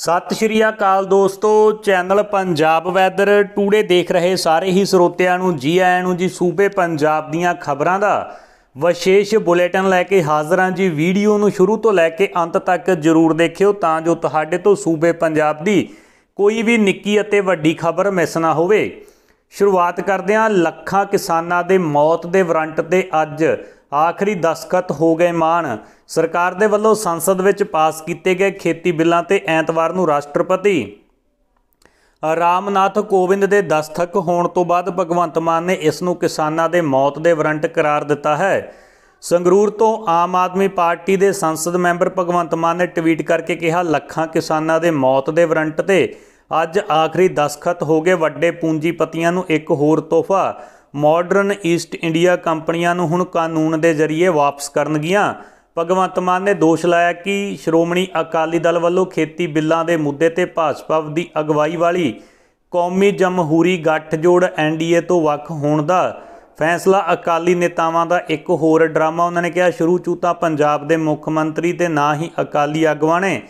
ਸਤਿ ਸ਼੍ਰੀ ਅਕਾਲ ਦੋਸਤੋ channel Punjab weather today ਦੇਖ ਰਹੇ ਸਾਰੇ ਹੀ ਸਰੋਤਿਆਂ ਨੂੰ ਜੀ ਆਇਆਂ ਨੂੰ ਜੀ ਸੂਬੇ ਪੰਜਾਬ ਦੀਆਂ ਖਬਰਾਂ ਦਾ ਵਿਸ਼ੇਸ਼ ਬੁਲੇਟਿਨ ਲੈ ਕੇ ਹਾਜ਼ਰ ਹਾਂ ਜੀ ਵੀਡੀਓ ਨੂੰ ਸ਼ੁਰੂ ਤੋਂ ਲੈ ਕੇ ਅੰਤ ਤੱਕ ਜ਼ਰੂਰ ਦੇਖਿਓ ਤਾਂ ਜੋ ਤੁਹਾਡੇ ਤੋਂ ਸੂਬੇ ਪੰਜਾਬ ਦੀ ਕੋਈ ਵੀ ਨਿੱਕੀ ਅਤੇ ਵੱਡੀ ਖਬਰ ਮਿਸ ਨਾ ਹੋਵੇ ਸ਼ੁਰੂਆਤ ਕਰਦੇ ਹਾਂ ਲੱਖਾਂ ਕਿਸਾਨਾਂ ਦੇ ਮੌਤ ਦੇ ਵਾਰੰਟ ਤੇ ਅੱਜ ਆਖਰੀ ਦਸਖਤ ਹੋ ਗਏ ਮਾਨ ਸਰਕਾਰ ਦੇ ਵੱਲੋਂ ਸੰਸਦ ਵਿੱਚ ਪਾਸ ਕੀਤੇ ਗਏ ਖੇਤੀ ਬਿੱਲਾਂ ਤੇ ਐਤਵਾਰ ਨੂੰ ਰਾਸ਼ਟਰਪਤੀ ਰਾਮਨਾਥ ਕੋਵਿੰਦ ਦੇ ਦਸਤਖਤ ਹੋਣ ਤੋਂ ਬਾਅਦ ਭਗਵੰਤ ਮਾਨ ਨੇ ਇਸ ਨੂੰ ਕਿਸਾਨਾਂ ਦੇ ਮੌਤ ਦੇ ਵਾਰੰਟ ਕਰਾਰ ਦਿੱਤਾ ਹੈ ਸੰਗਰੂਰ ਤੋਂ ਆਮ ਆਦਮੀ ਪਾਰਟੀ ਦੇ ਸੰਸਦ ਮੈਂਬਰ ਭਗਵੰਤ ਮਾਨ ਨੇ ਟਵੀਟ ਕਰਕੇ ਕਿਹਾ ਲੱਖਾਂ ਕਿਸਾਨਾਂ ਦੇ ਮੌਤ ਦੇ ਵਾਰੰਟ ਤੇ ਅੱਜ ਆਖਰੀ ਦਸਖਤ ਹੋ ਗਏ ਵੱਡੇ ਪੂੰਜੀਪਤੀਆਂ ਨੂੰ ਇੱਕ ਹੋਰ ਤੋਹਫਾ ਮਾਡਰਨ ਈਸਟ ਇੰਡੀਆ ਕੰਪਨੀਆਂ ਨੂੰ ਹੁਣ ਕਾਨੂੰਨ ਦੇ ਜ਼ਰੀਏ ਵਾਪਸ ਕਰਨਗੀਆਂ ਭਗਵੰਤ ਮਾਨ ਨੇ ਦੋਸ਼ ਲਾਇਆ ਕਿ ਸ਼੍ਰੋਮਣੀ ਅਕਾਲੀ ਦਲ ਵੱਲੋਂ ਖੇਤੀ ਬਿੱਲਾਂ ਦੇ ਮੁੱਦੇ ਤੇ ਭਾਜਪਾ ਦੀ ਅਗਵਾਈ ਵਾਲੀ ਕੌਮੀ ਜਮਹੂਰੀ ਗੱਠਜੋੜ ਐਨਡੀਏ ਤੋਂ ਵੱਖ ਹੋਣ ਦਾ ਫੈਸਲਾ ਅਕਾਲੀ ਨੇਤਾਵਾਂ ਦਾ ਇੱਕ ਹੋਰ ਡਰਾਮਾ ਉਹਨਾਂ ਨੇ ਕਿਹਾ ਸ਼ੁਰੂ ਚੂਤਾ ਪੰਜਾਬ ਦੇ ਮੁੱਖ ਮੰਤਰੀ ਤੇ ਨਾ ਹੀ ਅਕਾਲੀ ਆਗੂਆਂ ਨੇ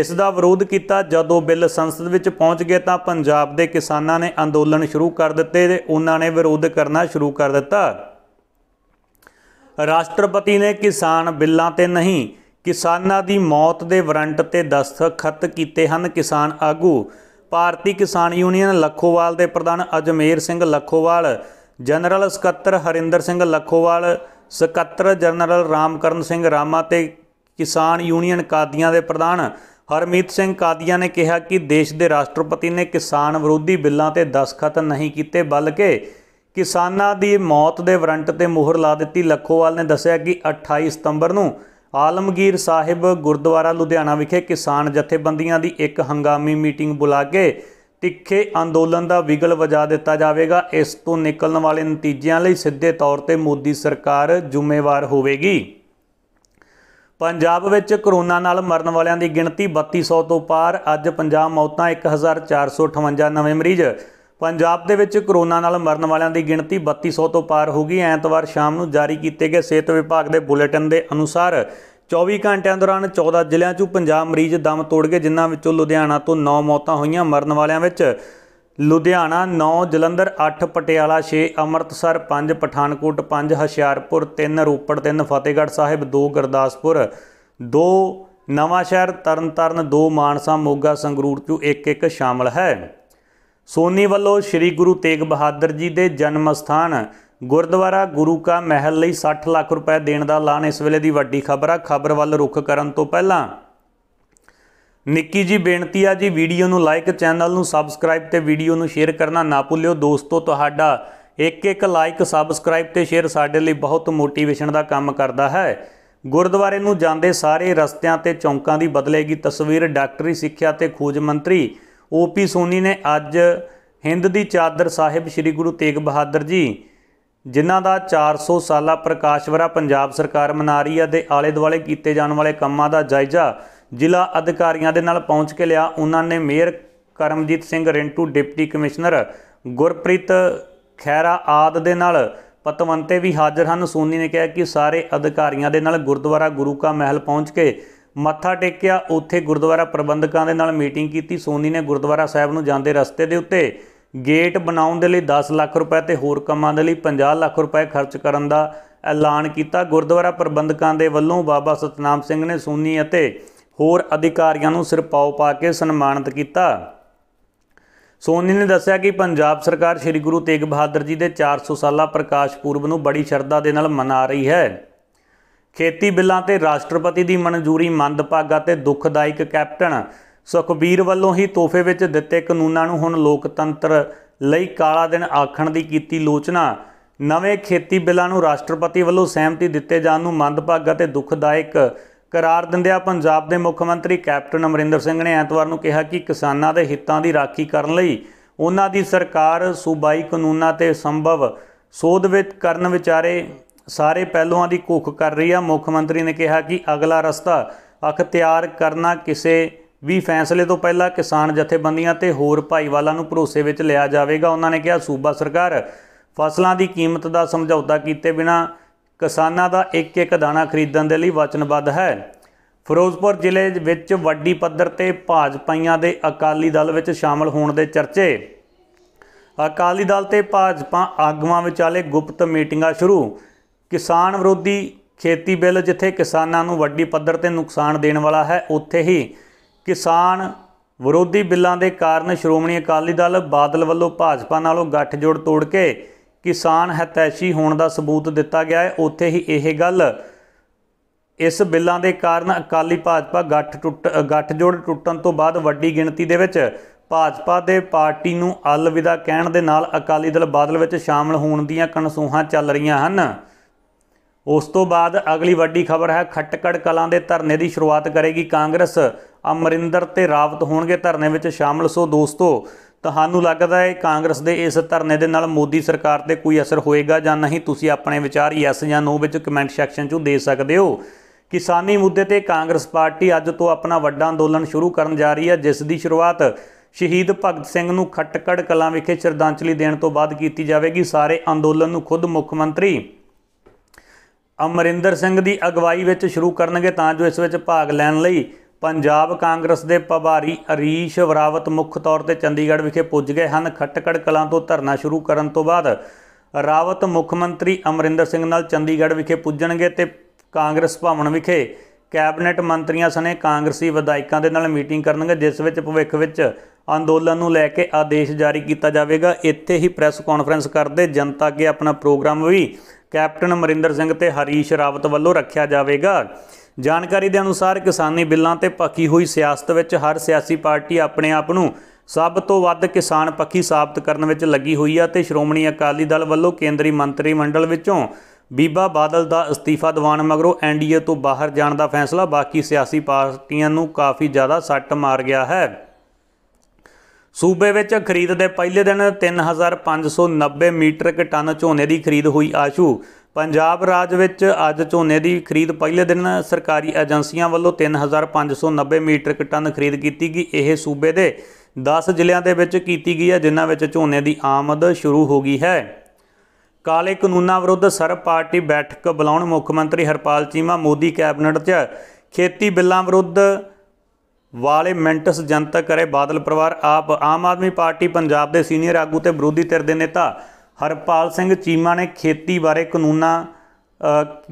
ਇਸ ਦਾ ਵਿਰੋਧ ਕੀਤਾ ਜਦੋਂ ਬਿੱਲ ਸੰਸਦ ਵਿੱਚ ਪਹੁੰਚ ਗਿਆ ਤਾਂ ਪੰਜਾਬ ਦੇ ਕਿਸਾਨਾਂ ਨੇ ਅੰਦੋਲਨ ਸ਼ੁਰੂ ਕਰ ਦਿੱਤੇ ਤੇ ਉਹਨਾਂ ਨੇ ਵਿਰੋਧ ਕਰਨਾ ਸ਼ੁਰੂ ਕਰ ਦਿੱਤਾ ਰਾਸ਼ਟਰਪਤੀ ਨੇ ਕਿਸਾਨ ਬਿੱਲਾਂ ਤੇ ਨਹੀਂ ਕਿਸਾਨਾਂ ਦੀ ਮੌਤ ਦੇ ਵਾਰੰਟ ਤੇ ਦਸਤਖਤ ਕੀਤੇ ਹਨ ਕਿਸਾਨ ਆਗੂ ਭਾਰਤੀ ਕਿਸਾਨ ਯੂਨੀਅਨ ਲੱਖੋਵਾਲ ਦੇ ਪ੍ਰਧਾਨ ਅਜਮੇਰ ਸਿੰਘ ਲੱਖੋਵਾਲ ਜਨਰਲ ਸਕੱਤਰ ਹਰਿੰਦਰ ਸਿੰਘ ਲੱਖੋਵਾਲ ਸਕੱਤਰ ਜਨਰਲ ਰਾਮਕਰਨ ਸਿੰਘ ਰਾਮਾ ਤੇ ਕਿਸਾਨ ਯੂਨੀਅਨ ਕਾਦੀਆਂ ਦੇ ਪ੍ਰਧਾਨ ਹਰਮੀਤ ਸਿੰਘ ਕਾਦੀਆਂ ਨੇ ਕਿਹਾ ਕਿ ਦੇਸ਼ ਦੇ ਰਾਸ਼ਟਰਪਤੀ ਨੇ ਕਿਸਾਨ ਵਿਰੋਧੀ ਬਿੱਲਾਂ ਤੇ ਦਸਖਤ ਨਹੀਂ ਕੀਤੇ ਬਲਕਿ ਕਿਸਾਨਾਂ ਦੀ ਮੌਤ ਦੇ ਵਾਰੰਟ ਤੇ ਮੋਹਰ ਲਾ ਦਿੱਤੀ ਲੱਖੋਵਾਲ ਨੇ ਦੱਸਿਆ ਕਿ 28 ਸਤੰਬਰ ਨੂੰ ਆਲਮਗੀਰ ਸਾਹਿਬ ਗੁਰਦੁਆਰਾ ਲੁਧਿਆਣਾ ਵਿਖੇ ਕਿਸਾਨ ਜਥੇਬੰਦੀਆਂ ਦੀ ਇੱਕ ਹੰਗਾਮੀ ਮੀਟਿੰਗ ਬੁਲਾ ਕੇ ਤਿੱਖੇ ਅੰਦੋਲਨ ਦਾ ਵਿਗਲ ਵਜਾ ਦਿੱਤਾ ਜਾਵੇਗਾ ਇਸ ਤੋਂ ਨਿਕਲਣ ਵਾਲੇ ਨਤੀਜਿਆਂ ਲਈ ਸਿੱਧੇ ਤੌਰ ਤੇ ਮੋਦੀ ਸਰਕਾਰ ਜ਼ਿੰਮੇਵਾਰ ਹੋਵੇਗੀ ਪੰਜਾਬ ਵਿੱਚ ਕਰੋਨਾ ਨਾਲ ਮਰਨ ਵਾਲਿਆਂ ਦੀ ਗਿਣਤੀ 3200 ਤੋਂ ਪਾਰ ਅੱਜ ਪੰਜਾਬ ਮੌਤਾਂ 1458 ਨਵੇਂ ਮਰੀਜ਼ ਪੰਜਾਬ ਦੇ ਵਿੱਚ ਕਰੋਨਾ ਨਾਲ ਮਰਨ ਵਾਲਿਆਂ ਦੀ ਗਿਣਤੀ 3200 ਤੋਂ ਪਾਰ ਹੋ ਗਈ ਐਤਵਾਰ ਸ਼ਾਮ ਨੂੰ ਜਾਰੀ ਕੀਤੇ ਗਏ ਸਿਹਤ ਵਿਭਾਗ ਦੇ ਬੁਲੇਟਿਨ ਦੇ ਅਨੁਸਾਰ 24 ਘੰਟਿਆਂ ਦੌਰਾਨ 14 ਜ਼ਿਲ੍ਹਿਆਂ 'ਚੋਂ ਪੰਜਾਬ ਮਰੀਜ਼ ਦਮ ਤੋੜ ਗਏ ਜਿਨ੍ਹਾਂ ਵਿੱਚੋਂ ਲੁਧਿਆਣਾ ਤੋਂ 9 ਮੌਤਾਂ ਹੋਈਆਂ ਮਰਨ ਵਾਲਿਆਂ ਵਿੱਚ ਲੁਧਿਆਣਾ 9 ਜਲੰਧਰ 8 ਪਟਿਆਲਾ 6 ਅੰਮ੍ਰਿਤਸਰ 5 ਪਠਾਨਕੋਟ 5 ਹਸ਼ਿਆਰਪੁਰ 3 ਰੋਪੜ 3 ਫਤਿਹਗੜ੍ਹ ਸਾਹਿਬ 2 ਗੁਰਦਾਸਪੁਰ 2 ਨਵਾਂ ਸ਼ਹਿਰ ਤਰਨਤਾਰਨ 2 ਮਾਨਸਾ ਮੋਗਾ ਸੰਗਰੂਰ ਚੋਂ ਇੱਕ ਇੱਕ ਸ਼ਾਮਲ ਹੈ ਸੋਨੀ ਵੱਲੋਂ ਸ੍ਰੀ ਗੁਰੂ ਤੇਗ ਬਹਾਦਰ ਜੀ ਦੇ ਜਨਮ ਸਥਾਨ ਗੁਰਦੁਆਰਾ ਗੁਰੂ ਕਾ ਮਹਿਲ ਲਈ 60 ਲੱਖ ਰੁਪਏ ਦੇਣ ਦਾ ਐਲਾਨ ਇਸ ਵੇਲੇ ਦੀ ਵੱਡੀ ਖਬਰ ਆ ਖਬਰ ਵੱਲ ਰੁਖ ਕਰਨ ਤੋਂ ਪਹਿਲਾਂ ਨਿੱਕੀ ਜੀ ਬੇਨਤੀ ਆ ਜੀ ਵੀਡੀਓ ਨੂੰ ਲਾਈਕ ਚੈਨਲ ਨੂੰ ਸਬਸਕ੍ਰਾਈਬ ਤੇ ਵੀਡੀਓ ਨੂੰ ਸ਼ੇਅਰ ਕਰਨਾ ਨਾ ਭੁੱਲਿਓ ਦੋਸਤੋ ਤੁਹਾਡਾ ਇੱਕ ਇੱਕ ਲਾਈਕ ਸਬਸਕ੍ਰਾਈਬ ਤੇ ਸ਼ੇਅਰ ਸਾਡੇ ਲਈ ਬਹੁਤ ਮੋਟੀਵੇਸ਼ਨ ਦਾ ਕੰਮ ਕਰਦਾ ਹੈ ਗੁਰਦੁਆਰੇ ਨੂੰ ਜਾਂਦੇ ਸਾਰੇ ਰਸਤਿਆਂ ਤੇ ਚੌਂਕਾਂ ਦੀ ਬਦਲੇਗੀ ਤਸਵੀਰ ਡਾਕਟਰੀ ਸਿੱਖਿਆ ਤੇ ਖੋਜ ਮੰਤਰੀ ਓਪੀ ਸੋਨੀ ਨੇ ਅੱਜ ਹਿੰਦ ਦੀ ਚਾਦਰ ਸਾਹਿਬ ਸ੍ਰੀ ਗੁਰੂ ਤੇਗ ਬਹਾਦਰ ਜੀ ਜਿਨ੍ਹਾਂ ਦਾ 400 ਸਾਲਾ ਪ੍ਰਕਾਸ਼ਵਰਾ ਪੰਜਾਬ ਸਰਕਾਰ ਮਨਾ ਰਹੀ ਹੈ ਦੇ ਆਲੇ ਦੁਆਲੇ ਕੀਤੇ ਜਾਣ ਵਾਲੇ ਕੰਮਾਂ ਦਾ ਜਾਇਜ਼ਾ ਜ਼ਿਲ੍ਹਾ ਅਧਿਕਾਰੀਆਂ ਦੇ ਨਾਲ ਪਹੁੰਚ ਕੇ ਲਿਆ ਉਹਨਾਂ ਨੇ mayor Karamjit Singh Rintu deputy commissioner Gurpreet Khaira ਆਦ ਦੇ ਨਾਲ ਪਤਵੰਤੇ ਵੀ ਹਾਜ਼ਰ ਹਨ ਸੋਨੀ ਨੇ ਕਿਹਾ ਕਿ ਸਾਰੇ ਅਧਿਕਾਰੀਆਂ ਦੇ ਨਾਲ ਗੁਰਦੁਆਰਾ ਗੁਰੂ ਕਾ ਮਹਿਲ ਪਹੁੰਚ ਕੇ ਮੱਥਾ ਟੇਕਿਆ ਉੱਥੇ ਗੁਰਦੁਆਰਾ ਪ੍ਰਬੰਧਕਾਂ ਦੇ ਨਾਲ ਮੀਟਿੰਗ ਕੀਤੀ ਸੋਨੀ ਨੇ ਗੁਰਦੁਆਰਾ ਸਾਹਿਬ ਨੂੰ ਜਾਂਦੇ ਰਸਤੇ ਦੇ ਉੱਤੇ ਗੇਟ ਬਣਾਉਣ ਦੇ ਲਈ 10 ਲੱਖ ਰੁਪਏ ਤੇ ਹੋਰ ਕੰਮਾਂ ਦੇ ਲਈ 50 ਲੱਖ ਰੁਪਏ ਖਰਚ ਕਰਨ ਦਾ ਐਲਾਨ ਕੀਤਾ ਗੁਰਦੁਆਰਾ ਪ੍ਰਬੰਧਕਾਂ ਦੇ ਵੱਲੋਂ ਬਾਬਾ ਸਤਨਾਮ ਸਿੰਘ ਨੇ ਸੋਨੀ ਅਤੇ ਹੋਰ ਅਧਿਕਾਰੀਆਂ ਨੂੰ ਸਿਰਪਾਉ ਪਾ ਕੇ ਸਨਮਾਨਿਤ ਕੀਤਾ ਸੋਨੀ ਨੇ ਦੱਸਿਆ ਕਿ ਪੰਜਾਬ ਸਰਕਾਰ ਸ੍ਰੀ ਗੁਰੂ ਤੇਗ ਬਹਾਦਰ ਜੀ ਦੇ 400 ਸਾਲਾ ਪ੍ਰਕਾਸ਼ ਪੂਰਬ ਨੂੰ ਬੜੀ ਸ਼ਰਧਾ ਦੇ ਨਾਲ ਮਨਾ ਰਹੀ ਹੈ ਖੇਤੀ ਬਿੱਲਾਂ ਤੇ ਰਾਸ਼ਟਰਪਤੀ ਦੀ ਮਨਜ਼ੂਰੀ ਮੰਦਭਾਗਾ ਤੇ ਦੁਖਦਾਇਕ ਕੈਪਟਨ ਸੁਖਬੀਰ ਵੱਲੋਂ ਹੀ ਤੋਹਫੇ ਵਿੱਚ ਦਿੱਤੇ ਕਾਨੂੰਨਾਂ ਨੂੰ ਹੁਣ ਲੋਕਤੰਤਰ ਲਈ ਕਾਲਾ ਦਿਨ ਆਖਣ ਦੀ ਕੀਤੀ ਲੋਚਨਾ ਨਵੇਂ ਖੇਤੀ ਬਿੱਲਾਂ ਨੂੰ ਰਾਸ਼ਟਰਪਤੀ ਵੱਲੋਂ ਸਹਿਮਤੀ ਦਿੱਤੇ ਜਾਣ ਨੂੰ ਮੰਦਭਾਗਾ ਤੇ ਦੁਖਦਾਇਕ ਕਰਾਰ ਦਿੰਦਿਆਂ ਪੰਜਾਬ ਦੇ ਮੁੱਖ ਮੰਤਰੀ ਕੈਪਟਨ ਅਮਰਿੰਦਰ ਸਿੰਘ ਨੇ ਐਤਵਾਰ ਨੂੰ ਕਿਹਾ ਕਿ ਕਿਸਾਨਾਂ ਦੇ ਹਿੱਤਾਂ ਦੀ ਰਾਖੀ ਕਰਨ ਲਈ ਉਹਨਾਂ ਦੀ ਸਰਕਾਰ ਸੂਬਾਈ ਕਾਨੂੰਨਾਂ ਤੇ ਸੰਭਵ ਸੋਧ ਵਿੱਚ ਕਰਨ ਵਿਚਾਰੇ ਸਾਰੇ ਪਹਿਲੂਆਂ ਦੀ ਕੋਖ ਕਰ ਰਹੀ ਆ ਮੁੱਖ ਮੰਤਰੀ ਨੇ ਕਿਹਾ ਕਿ ਅਗਲਾ ਰਸਤਾ ਅਖਤਿਆਰ ਕਰਨਾ ਕਿਸੇ ਵੀ ਫੈਸਲੇ ਤੋਂ ਪਹਿਲਾਂ ਕਿਸਾਨ ਜਥੇਬੰਦੀਆਂ ਤੇ ਹੋਰ ਭਾਈਵਾਲਾਂ ਨੂੰ ਭਰੋਸੇ ਵਿੱਚ ਲਿਆ ਜਾਵੇਗਾ ਉਹਨਾਂ ਨੇ ਕਿਹਾ ਸੂਬਾ ਸਰਕਾਰ ਫਸਲਾਂ ਦੀ ਕੀਮਤ ਦਾ ਸਮਝੌਤਾ ਕੀਤੇ ਬਿਨਾ ਕਿਸਾਨਾਂ ਦਾ ਇੱਕ ਇੱਕ ਦਾਣਾ ਖਰੀਦਣ ਦੇ ਲਈ ਵਚਨਬੱਧ ਹੈ ਫਿਰੋਜ਼ਪੁਰ ਜ਼ਿਲ੍ਹੇ ਵਿੱਚ ਵੱਡੀ ਪੱਧਰ ਤੇ ਭਾਜਪਾਈਆਂ ਦੇ ਅਕਾਲੀ ਦਲ ਵਿੱਚ ਸ਼ਾਮਲ ਹੋਣ ਦੇ ਚਰਚੇ ਅਕਾਲੀ ਦਲ ਤੇ ਭਾਜਪਾ ਆਗੂਆਂ ਵਿਚਾਲੇ ਗੁਪਤ ਮੀਟਿੰਗਾਂ ਸ਼ੁਰੂ ਕਿਸਾਨ ਵਿਰੋਧੀ ਖੇਤੀ ਬਿੱਲ ਜਿੱਥੇ ਕਿਸਾਨਾਂ ਨੂੰ ਵੱਡੀ ਪੱਧਰ ਤੇ ਨੁਕਸਾਨ ਦੇਣ ਵਾਲਾ ਹੈ ਉੱਥੇ ਹੀ ਕਿਸਾਨ ਵਿਰੋਧੀ ਬਿੱਲਾਂ ਦੇ ਕਾਰਨ ਸ਼੍ਰੋਮਣੀ ਅਕਾਲੀ ਦਲ ਬਾਦਲ ਵੱਲੋਂ ਭਾਜਪਾ ਨਾਲੋਂ ਗੱਠਜੋੜ ਤੋੜ ਕੇ ਕਿਸਾਨ ਹਤੈਸ਼ੀ ਹੋਣ ਦਾ ਸਬੂਤ ਦਿੱਤਾ ਗਿਆ ਹੈ ਉੱਥੇ ਹੀ ਇਹ ਗੱਲ ਇਸ ਬਿੱਲਾਂ ਦੇ ਕਾਰਨ ਅਕਾਲੀ ਭਾਜਪਾ ਗੱਠ ਟੁੱਟ ਗੱਠਜੋੜ ਟੁੱਟਣ ਤੋਂ ਬਾਅਦ ਵੱਡੀ ਗਿਣਤੀ ਦੇ ਵਿੱਚ ਭਾਜਪਾ ਦੇ ਪਾਰਟੀ ਨੂੰ ਅਲਵਿਦਾ ਕਹਿਣ ਦੇ ਨਾਲ ਅਕਾਲੀ ਦਲ ਬਾਦਲ ਵਿੱਚ ਸ਼ਾਮਲ ਹੋਣ ਦੀਆਂ ਕਨਸੂਹਾਂ ਚੱਲ ਰਹੀਆਂ ਹਨ ਉਸ ਤੋਂ ਬਾਅਦ ਅਗਲੀ ਵੱਡੀ ਖਬਰ ਹੈ ਖਟਕੜ ਕਲਾਂ ਦੇ ਧਰਨੇ ਦੀ ਸ਼ੁਰੂਆਤ ਕਰੇਗੀ ਕਾਂਗਰਸ ਅਮਰਿੰਦਰ ਤੇ ਰਾਵਤ ਹੋਣਗੇ ਧਰਨੇ ਵਿੱਚ ਸ਼ਾਮਲ ਸੋ ਦੋਸਤੋ ਤੁਹਾਨੂੰ ਲੱਗਦਾ ਹੈ ਕਾਂਗਰਸ ਦੇ ਇਸ ਧਰਨੇ ਦੇ ਨਾਲ ਮੋਦੀ ਸਰਕਾਰ ਤੇ ਕੋਈ ਅਸਰ ਹੋਏਗਾ ਜਾਂ ਨਹੀਂ ਤੁਸੀਂ ਆਪਣੇ ਵਿਚਾਰ ਯੈਸ ਜਾਂ ਨੋ ਵਿੱਚ ਕਮੈਂਟ ਸੈਕਸ਼ਨ 'ਚ ਦੇ ਸਕਦੇ ਹੋ ਕਿਸਾਨੀ ਮੁੱਦੇ ਤੇ ਕਾਂਗਰਸ ਪਾਰਟੀ ਅੱਜ ਤੋਂ ਆਪਣਾ ਵੱਡਾ ਅੰਦੋਲਨ ਸ਼ੁਰੂ ਕਰਨ ਜਾ ਰਹੀ ਹੈ ਜਿਸ ਦੀ ਸ਼ੁਰੂਆਤ ਸ਼ਹੀਦ ਭਗਤ ਸਿੰਘ ਨੂੰ ਖਟਕੜ ਕਲਾਂ ਵਿਖੇ ਸ਼ਰਧਾਂਜਲੀ ਦੇਣ ਤੋਂ ਬਾਅਦ ਕੀਤੀ ਜਾਵੇਗੀ ਸਾਰੇ ਅੰਦੋਲਨ ਨੂੰ ਖੁਦ ਮੁੱਖ ਮੰਤਰੀ ਅਮਰਿੰਦਰ ਸਿੰਘ ਦੀ ਅਗਵਾਈ ਵਿੱਚ ਸ਼ੁਰੂ ਕਰਨਗੇ ਤਾਂ ਜੋ ਇਸ ਵਿੱਚ ਭਾਗ ਲੈਣ ਲਈ ਪੰਜਾਬ ਕਾਂਗਰਸ ਦੇ ਪ੍ਰਭਾਰੀ ਅਰੀਸ਼ ਵਰਾਵਤ ਮੁੱਖ ਤੌਰ ਤੇ ਚੰਡੀਗੜ੍ਹ ਵਿਖੇ ਪੁੱਜ ਗਏ ਹਨ ਖਟਕੜ ਕਲਾਂ ਤੋਂ ਧਰਨਾ ਸ਼ੁਰੂ ਕਰਨ ਤੋਂ ਬਾਅਦ ਰਾਵਤ ਮੁੱਖ ਮੰਤਰੀ ਅਮਰਿੰਦਰ ਸਿੰਘ ਨਾਲ ਚੰਡੀਗੜ੍ਹ ਵਿਖੇ ਪੁੱਜਣਗੇ ਤੇ ਕਾਂਗਰਸ ਭਵਨ ਵਿਖੇ ਕੈਬਨਿਟ ਮੰਤਰੀਆਂ ਸਣੇ ਕਾਂਗਰਸੀ ਵਿਧਾਇਕਾਂ ਦੇ ਨਾਲ ਮੀਟਿੰਗ ਕਰਨਗੇ ਜਿਸ ਵਿੱਚ ਭਵਿੱਖ ਵਿੱਚ ਅੰਦੋਲਨ ਨੂੰ ਲੈ ਕੇ ਆਦੇਸ਼ ਜਾਰੀ ਕੀਤਾ ਜਾਵੇਗਾ ਇੱਥੇ ਹੀ ਪ੍ਰੈਸ ਕਾਨਫਰੰਸ ਕਰਦੇ ਜਨਤਾ ਅੱਗੇ ਆਪਣਾ ਪ੍ਰੋਗਰਾਮ ਵੀ ਕੈਪਟਨ ਅਮਰਿੰਦਰ ਸਿੰਘ ਤੇ ਹਰੀਸ਼ ਰਾਵਤ ਵੱਲੋਂ ਰੱਖਿਆ ਜਾਵੇਗਾ ਜਾਣਕਾਰੀ ਦੇ ਅਨੁਸਾਰ ਕਿਸਾਨੀ ਬਿੱਲਾਂ ਤੇ ਪੱਕੀ ਹੋਈ ਸਿਆਸਤ ਵਿੱਚ ਹਰ ਸਿਆਸੀ ਪਾਰਟੀ ਆਪਣੇ ਆਪ ਨੂੰ ਸਭ ਤੋਂ ਵੱਧ ਕਿਸਾਨ ਪੱਖੀ ਸਾਬਤ ਕਰਨ ਵਿੱਚ ਲੱਗੀ ਹੋਈ ਹੈ ਤੇ ਸ਼੍ਰੋਮਣੀ ਅਕਾਲੀ ਦਲ ਵੱਲੋਂ ਕੇਂਦਰੀ ਮੰਤਰੀ ਮੰਡਲ ਵਿੱਚੋਂ ਬੀਬਾ ਬਾਦਲ ਦਾ ਅਸਤੀਫਾ ਦਿਵਾਉਣ ਮਗਰੋਂ ਐਨਡੀਏ ਤੋਂ ਬਾਹਰ ਜਾਣ ਦਾ ਫੈਸਲਾ ਬਾਕੀ ਸਿਆਸੀ ਪਾਰਟੀਆਂ ਨੂੰ ਕਾਫੀ ਜ਼ਿਆਦਾ ਸੱਟ ਮਾਰ ਗਿਆ ਹੈ ਸੂਬੇ ਵਿੱਚ ਖਰੀਦ ਦੇ ਪਹਿਲੇ ਦਿਨ 3590 ਮੀਟਰਕ ਟਨ ਝੋਨੇ ਦੀ ਖਰੀਦ ਹੋਈ ਆਸ਼ੂ ਪੰਜਾਬ ਰਾਜ ਵਿੱਚ ਅੱਜ ਝੋਨੇ ਦੀ ਖਰੀਦ ਪਹਿਲੇ ਦਿਨ ਸਰਕਾਰੀ ਏਜੰਸੀਆਂ ਵੱਲੋਂ 3590 ਮੀਟਰ ਟਨ ਖਰੀਦ ਕੀਤੀ ਗਈ ਇਹ ਸੂਬੇ ਦੇ 10 ਜ਼ਿਲ੍ਹਿਆਂ ਦੇ ਵਿੱਚ ਕੀਤੀ ਗਈ ਹੈ ਜਿਨ੍ਹਾਂ ਵਿੱਚ ਝੋਨੇ ਦੀ ਆਮਦ ਸ਼ੁਰੂ ਹੋ ਗਈ ਹੈ ਕਾਲੇ ਕਾਨੂੰਨਾਂ ਵਿਰੁੱਧ ਸਰਬ ਪਾਰਟੀ ਬੈਠਕ ਬੁਲਾਉਣ ਮੁੱਖ ਮੰਤਰੀ ਹਰਪਾਲ ਚੀਮਾ ਮੋਦੀ ਕੈਬਨਿਟ 'ਚ ਖੇਤੀ ਬਿੱਲਾਂ ਵਿਰੁੱਧ ਵਾਲੇ ਮੈਂਟਸ ਜਨਤਕ ਕਰੇ ਬਾਦਲ ਪਰਿਵਾਰ ਆਪ ਆਮ ਆਦਮੀ ਪਾਰਟੀ ਪੰਜਾਬ ਦੇ ਸੀਨੀਅਰ ਆਗੂ ਤੇ ਵਿਰੋਧੀ ਧਿਰ ਦੇ ਨੇਤਾ ਹਰਪਾਲ ਸਿੰਘ ਚੀਮਾ ਨੇ ਖੇਤੀ ਬਾਰੇ ਕਾਨੂੰਨਾਂ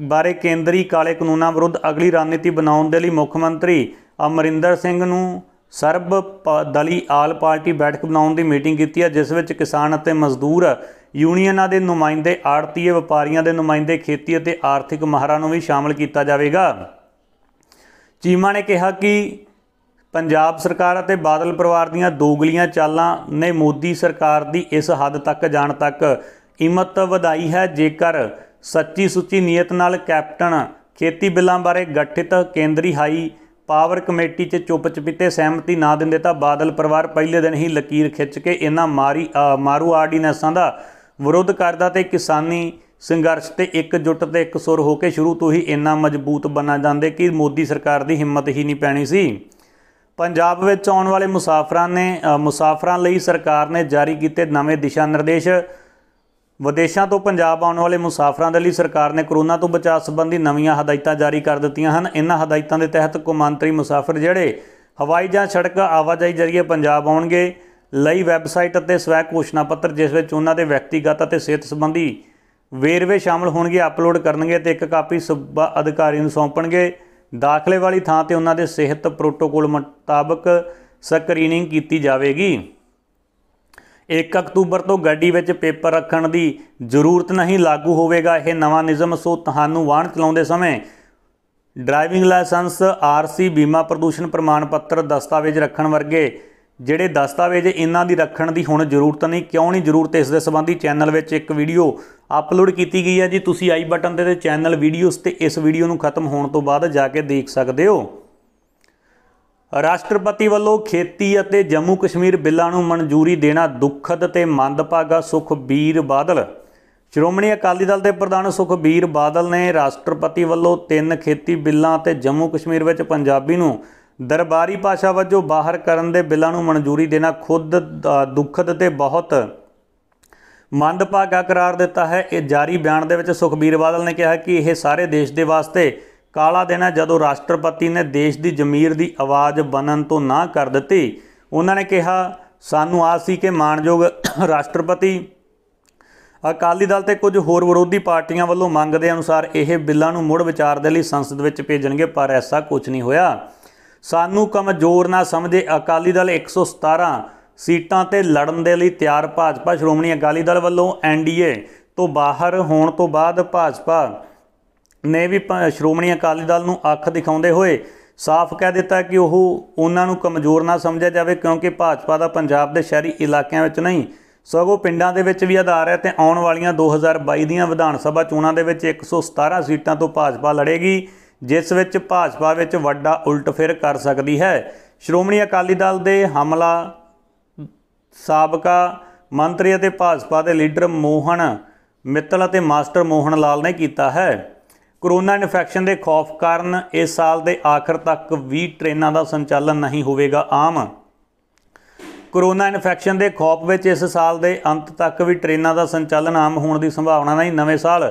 ਬਾਰੇ ਕੇਂਦਰੀ ਕਾਲੇ ਕਾਨੂੰਨਾਂ ਵਿਰੁੱਧ ਅਗਲੀ ਰਣਨੀਤੀ ਬਣਾਉਣ ਦੇ ਲਈ ਮੁੱਖ ਮੰਤਰੀ ਅਮਰਿੰਦਰ ਸਿੰਘ ਨੂੰ ਸਰਬ ਦਲੀ ਆਲ ਪਾਰਟੀ ਬੈਠਕ ਬਣਾਉਣ ਦੀ ਮੀਟਿੰਗ ਕੀਤੀ ਹੈ ਜਿਸ ਵਿੱਚ ਕਿਸਾਨ ਅਤੇ ਮਜ਼ਦੂਰ ਯੂਨੀਅਨਾਂ ਦੇ ਨੁਮਾਇੰਦੇ ਆੜਤੀਏ ਵਪਾਰੀਆਂ ਦੇ ਨੁਮਾਇੰਦੇ ਖੇਤੀ ਅਤੇ ਆਰਥਿਕ ਮਹਾਰਾ ਨੂੰ ਵੀ ਸ਼ਾਮਲ ਕੀਤਾ ਜਾਵੇਗਾ ਚੀਮਾ ਨੇ ਕਿਹਾ ਕਿ ਪੰਜਾਬ ਸਰਕਾਰ ਅਤੇ ਬਾਦਲ ਪਰਿਵਾਰ ਦੀਆਂ ਦੋਗਲੀਆਂ ਚਾਲਾਂ ਨੇ ਮੋਦੀ ਸਰਕਾਰ ਦੀ ਇਸ ਹੱਦ ਤੱਕ ਜਾਣ ਤੱਕ ਹਿੰਮਤ ਵਧਾਈ ਹੈ ਜੇਕਰ ਸੱਚੀ ਸੁੱਚੀ ਨੀਅਤ ਨਾਲ ਕੈਪਟਨ ਖੇਤੀ ਬਿੱਲਾਂ ਬਾਰੇ ਗਠਿਤ ਕੇਂਦਰੀ ਹਾਈ ਪਾਵਰ ਕਮੇਟੀ 'ਚ ਚੁੱਪ ਸਹਿਮਤੀ ਨਾ ਦਿੰਦੇ ਤਾਂ ਬਾਦਲ ਪਰਿਵਾਰ ਪਹਿਲੇ ਦਿਨ ਹੀ ਲਕੀਰ ਖਿੱਚ ਕੇ ਇਹਨਾਂ ਮਾਰੀ ਮਾਰੂ ਆਰਡੀਨੈਂਸਾਂ ਦਾ ਵਿਰੋਧ ਕਰਦਾ ਤੇ ਕਿਸਾਨੀ ਸੰਘਰਸ਼ ਤੇ ਜੁੱਟ ਤੇ ਇੱਕ ਸੁਰ ਹੋ ਕੇ ਸ਼ੁਰੂ ਤੋਂ ਹੀ ਇੰਨਾ ਮਜ਼ਬੂਤ ਬਣਾ ਜਾਂਦੇ ਕਿ ਮੋਦੀ ਸਰਕਾਰ ਦੀ ਹਿੰਮਤ ਹੀ ਨਹੀਂ ਪੈਣੀ ਸੀ ਪੰਜਾਬ ਵਿੱਚ ਆਉਣ ਵਾਲੇ ਮੁਸਾਫਰਾਂ ਨੇ ਮੁਸਾਫਰਾਂ ਲਈ ਸਰਕਾਰ ਨੇ ਜਾਰੀ ਕੀਤੇ ਨਵੇਂ ਦਿਸ਼ਾ ਨਿਰਦੇਸ਼ ਵਿਦੇਸ਼ਾਂ ਤੋਂ ਪੰਜਾਬ ਆਉਣ ਵਾਲੇ ਮੁਸਾਫਰਾਂ ਦੇ ਲਈ ਸਰਕਾਰ ਨੇ ਕਰੋਨਾ ਤੋਂ ਬਚਾਅ ਸੰਬੰਧੀ ਨਵੀਆਂ ਹਦਾਇਤਾਂ ਜਾਰੀ ਕਰ ਦਿੱਤੀਆਂ ਹਨ ਇਹਨਾਂ ਹਦਾਇਤਾਂ ਦੇ ਤਹਿਤ ਕੁਮਾਂਤਰੀ ਮੁਸਾਫਰ ਜਿਹੜੇ ਹਵਾਈ ਜਾਂ ਸੜਕ ਆਵਾਜਾਈ ਜ਼ਰੀਏ ਪੰਜਾਬ ਆਉਣਗੇ ਲਈ ਵੈਬਸਾਈਟ ਅਤੇ ਸਵੈ ਘੋਸ਼ਣਾ ਪੱਤਰ ਜਿਸ ਵਿੱਚ ਉਹਨਾਂ ਦੇ ਵਿਅਕਤੀਗਤ ਅਤੇ ਸਿਹਤ ਸੰਬੰਧੀ ਵੇਰਵੇ ਸ਼ਾਮਲ ਹੋਣਗੇ ਅਪਲੋਡ ਕਰਨਗੇ ਤੇ ਇੱਕ ਕਾਪੀ ਸੂਬਾ ਅਧਿਕਾਰੀ ਨੂੰ ਸੌਂਪਣਗੇ ਦਾਖਲੇ ਵਾਲੀ ਥਾਂ ਤੇ ਉਹਨਾਂ ਦੇ ਸਿਹਤ ਪ੍ਰੋਟੋਕੋਲ ਮੁਤਾਬਕ ਸਕਰੀਨਿੰਗ ਕੀਤੀ ਜਾਵੇਗੀ 1 ਅਕਤੂਬਰ ਤੋਂ ਗੱਡੀ ਵਿੱਚ ਪੇਪਰ ਰੱਖਣ ਦੀ ਜ਼ਰੂਰਤ ਨਹੀਂ ਲਾਗੂ ਹੋਵੇਗਾ ਇਹ ਨਵਾਂ ਨਿਯਮ ਸੋ ਤੁਹਾਨੂੰ ਵਾਹਨ ਚਲਾਉਂਦੇ ਸਮੇਂ ਡਰਾਈਵਿੰਗ ਲਾਇਸੈਂਸ ਆਰਸੀ ਬੀਮਾ ਪ੍ਰਦੂਸ਼ਣ ਪ੍ਰਮਾਣ ਪੱਤਰ ਦਸਤਾਵੇਜ਼ ਰੱਖਣ ਵਰਗੇ ਜਿਹੜੇ ਦਸਤਾਵੇਜ਼ ਇਹਨਾਂ ਦੀ ਰੱਖਣ ਦੀ ਹੁਣ ਜ਼ਰੂਰਤ ਨਹੀਂ ਕਿਉਂ ਨਹੀਂ ਜ਼ਰੂਰਤ ਇਸ ਦੇ ਸੰਬੰਧੀ ਚੈਨਲ ਵਿੱਚ ਇੱਕ ਵੀਡੀਓ ਅਪਲੋਡ ਕੀਤੀ ਗਈ ਹੈ ਜੀ ਤੁਸੀਂ ਆਈ ਬਟਨ ਤੇ ਚੈਨਲ ਵੀਡੀਓਸ ਤੇ ਇਸ ਵੀਡੀਓ ਨੂੰ ਖਤਮ ਹੋਣ ਤੋਂ ਬਾਅਦ ਜਾ ਕੇ ਦੇਖ ਸਕਦੇ ਹੋ ਰਾਸ਼ਟਰਪਤੀ ਵੱਲੋਂ ਖੇਤੀ ਅਤੇ ਜੰਮੂ ਕਸ਼ਮੀਰ ਬਿੱਲਾਂ ਨੂੰ ਮਨਜ਼ੂਰੀ ਦੇਣਾ ਦੁਖਦ ਤੇ ਮੰਦਭਾਗਾ ਸੁਖਬੀਰ ਬਾਦਲ ਸ਼੍ਰੋਮਣੀ ਅਕਾਲੀ ਦਲ ਦੇ ਪ੍ਰਧਾਨ ਸੁਖਬੀਰ ਬਾਦਲ ਨੇ ਰਾਸ਼ਟਰਪਤੀ ਵੱਲੋਂ ਤਿੰਨ ਖੇਤੀ ਬਿੱਲਾਂ ਅਤੇ ਜੰਮੂ ਕਸ਼ਮੀਰ ਵਿੱਚ ਪੰਜਾਬੀ ਨੂੰ ਦਰਬਾਰੀ ਭਾਸ਼ਾ ਵਜੋਂ ਬਾਹਰ ਕਰਨ ਦੇ ਬਿੱਲਾਂ ਨੂੰ ਮਨਜ਼ੂਰੀ ਦੇਣਾ ਖੁਦ ਦੁਖਦ ਤੇ ਬਹੁਤ ਮੰਦਭਾਗਾ ਕਰਾਰ ਦਿੱਤਾ ਹੈ ਇਹ ਜਾਰੀ ਬਿਆਨ ਦੇ ਵਿੱਚ ਸੁਖਬੀਰ ਬਾਦਲ ਨੇ ਕਿਹਾ ਕਿ ਇਹ ਸਾਰੇ ਦੇਸ਼ ਦੇ ਵਾਸਤੇ ਕਾਲਾ ਦਿਨ ਹੈ ਜਦੋਂ ਰਾਸ਼ਟਰਪਤੀ ਨੇ ਦੇਸ਼ ਦੀ ਜ਼ਮੀਰ ਦੀ ਆਵਾਜ਼ ਬਣਨ ਤੋਂ ਨਾ ਕਰ ਦਿੱਤੀ ਉਹਨਾਂ ਨੇ ਕਿਹਾ ਸਾਨੂੰ ਆਸ ਸੀ ਕਿ ਮਾਨਯੋਗ ਰਾਸ਼ਟਰਪਤੀ ਅਕਾਲੀ ਦਲ ਤੇ ਕੁਝ ਹੋਰ ਵਿਰੋਧੀ ਪਾਰਟੀਆਂ ਵੱਲੋਂ ਮੰਗ ਦੇ ਅਨੁਸਾਰ ਇਹ ਬਿੱਲਾਂ ਨੂੰ ਮੁੜ ਵਿਚਾਰ ਦੇ ਲਈ ਸੰਸਦ ਵਿੱਚ ਭੇਜਣਗੇ ਪਰ ਐਸਾ ਕੁਝ ਨਹੀਂ ਹੋਇਆ ਸਾਨੂੰ ਕਮਜ਼ੋਰ ਨਾ ਸਮਝੇ ਅਕਾਲੀ ਦਲ 117 ਸੀਟਾਂ ਤੇ ਲੜਨ ਦੇ ਲਈ ਤਿਆਰ ਭਾਜਪਾ ਸ਼੍ਰੋਮਣੀ ਅਕਾਲੀ ਦਲ ਵੱਲੋਂ ਐਨਡੀਏ ਤੋਂ ਬਾਹਰ ਹੋਣ ਤੋਂ ਬਾਅਦ ਭਾਜਪਾ ਨੇ ਵੀ ਸ਼੍ਰੋਮਣੀ ਅਕਾਲੀ ਦਲ ਨੂੰ ਅੱਖ ਦਿਖਾਉਂਦੇ ਹੋਏ ਸਾਫ਼ ਕਹਿ ਦਿੱਤਾ ਕਿ ਉਹ ਉਹਨਾਂ ਨੂੰ ਕਮਜ਼ੋਰ ਨਾ ਸਮਝਿਆ ਜਾਵੇ ਕਿਉਂਕਿ ਭਾਜਪਾ ਦਾ ਪੰਜਾਬ ਦੇ ਸ਼ਹਿਰੀ ਇਲਾਕਿਆਂ ਵਿੱਚ ਨਹੀਂ ਸਗੋਂ ਪਿੰਡਾਂ ਦੇ ਵਿੱਚ ਵੀ ਆਧਾਰ ਹੈ ਤੇ ਆਉਣ ਵਾਲੀਆਂ 2022 ਦੀਆਂ ਵਿਧਾਨ ਸਭਾ ਚੋਣਾਂ ਦੇ ਵਿੱਚ 117 ਸੀਟਾਂ ਤੋਂ ਭਾਜਪਾ ਲੜੇਗੀ ਜਿਸ ਵਿੱਚ ਭਾਜਪਾ ਵਿੱਚ ਵੱਡਾ ਉਲਟਫੇਰ ਕਰ ਸਕਦੀ ਹੈ ਸ਼੍ਰੋਮਣੀ ਅਕਾਲੀ ਦਲ ਦੇ ਹਮਲਾ ਸਾਬਕਾ ਮੰਤਰੀ ਅਤੇ ਭਾਜਪਾ ਦੇ ਲੀਡਰ ਮੋਹਨ ਮਿੱਤਲ ਅਤੇ ਮਾਸਟਰ ਮੋਹਨ ਲਾਲ ਨੇ ਕੀਤਾ ਹੈ ਕਰੋਨਾ ਇਨਫੈਕਸ਼ਨ ਦੇ ਖੌਫ ਕਾਰਨ ਇਸ ਸਾਲ ਦੇ ਆਖਰ ਤੱਕ 20 ਟ੍ਰੇਨਾਂ ਦਾ ਸੰਚਾਲਨ ਨਹੀਂ ਹੋਵੇਗਾ ਆਮ ਕਰੋਨਾ ਇਨਫੈਕਸ਼ਨ ਦੇ ਖੌਫ ਵਿੱਚ ਇਸ ਸਾਲ ਦੇ ਅੰਤ ਤੱਕ ਵੀ ਟ੍ਰੇਨਾਂ ਦਾ ਸੰਚਾਲਨ ਆਮ ਹੋਣ ਦੀ ਸੰਭਾਵਨਾ ਨਹੀਂ ਨਵੇਂ ਸਾਲ